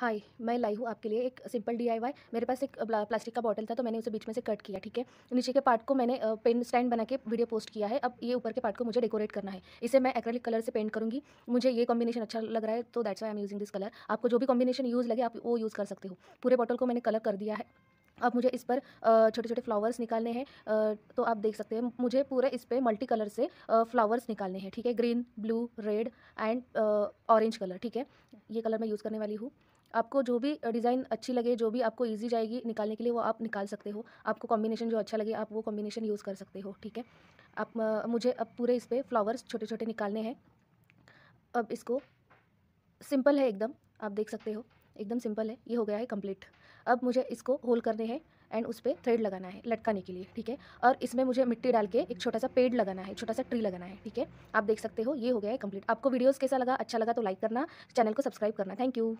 हाय मैं लाई हूँ आपके लिए एक सिंपल डीआईवाई मेरे पास एक प्लास्टिक का बॉटल था तो मैंने उसे बीच में से कट किया ठीक है नीचे के पार्ट को मैंने पेन स्टैंड बना के वीडियो पोस्ट किया है अब ये ऊपर के पार्ट को मुझे डेकोरेट करना है इसे मैं एक्रेलिक कलर से पेंट करूँगी मुझे ये कॉम्बिनेशन अच्छा लग रहा है तो that's why I am using this colour आपको जो भी कॉम्बिनेशन यूज़ लगे आप वो यूज़ कर सकते हो पूरे बॉटल को मैंने कलर कर दिया है अब मुझे इस पर छोटे छोटे फ्लावर्स निकालने हैं तो आप देख सकते हैं मुझे पूरे इस पर मल्टी कलर से फ्लावर्स निकालने हैं ठीक है green blue red and orange colour ठीक है ये कलर मैं यूज़ करने वाली हूँ आपको जो भी डिज़ाइन अच्छी लगे जो भी आपको ईजी जाएगी निकालने के लिए वो आप निकाल सकते हो आपको कॉम्बिनेशन जो अच्छा लगे आप वो कॉम्बिनेशन यूज़ कर सकते हो ठीक है आप मुझे अब पूरे इस पर फ्लावर्स छोटे छोटे निकालने हैं अब इसको सिंपल है एकदम आप देख सकते हो एकदम सिंपल है ये हो गया है कंप्लीट अब मुझे इसको होल करने हैं एंड उस पर थ्रेड लगाना है लटकाने के लिए ठीक है और इसमें मुझे मिट्टी डाल के एक छोटा सा पेड़ लगाना है छोटा सा ट्री लगाना है ठीक है आप देख सकते हो ये हो गया है कंप्लीट आपको वीडियोस कैसा लगा अच्छा लगा तो लाइक करना चैनल को सब्सक्राइब करना थैंक यू